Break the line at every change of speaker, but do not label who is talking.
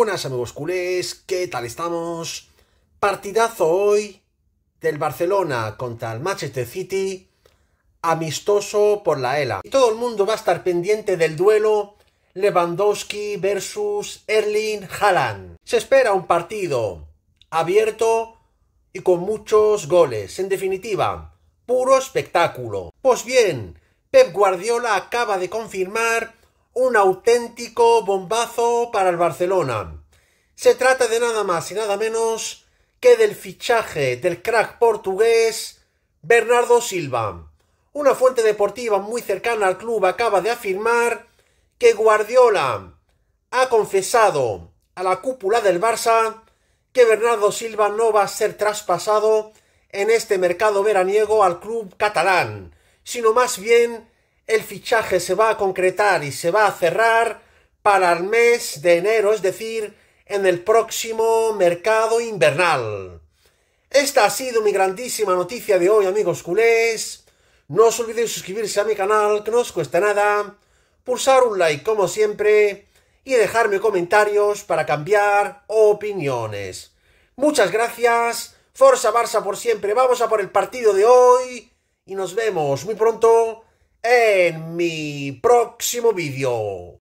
buenas amigos culés, ¿qué tal estamos? Partidazo hoy del Barcelona contra el Manchester City, amistoso por la ELA. Y todo el mundo va a estar pendiente del duelo Lewandowski versus Erling Haaland. Se espera un partido abierto y con muchos goles. En definitiva, puro espectáculo. Pues bien, Pep Guardiola acaba de confirmar un auténtico bombazo para el Barcelona. Se trata de nada más y nada menos que del fichaje del crack portugués Bernardo Silva. Una fuente deportiva muy cercana al club acaba de afirmar que Guardiola ha confesado a la cúpula del Barça que Bernardo Silva no va a ser traspasado en este mercado veraniego al club catalán, sino más bien el fichaje se va a concretar y se va a cerrar para el mes de enero, es decir, en el próximo mercado invernal. Esta ha sido mi grandísima noticia de hoy, amigos culés. No os olvidéis suscribirse a mi canal, que no os cuesta nada, pulsar un like como siempre y dejarme comentarios para cambiar opiniones. Muchas gracias, Forza Barça por siempre, vamos a por el partido de hoy y nos vemos muy pronto en mi prossimo video.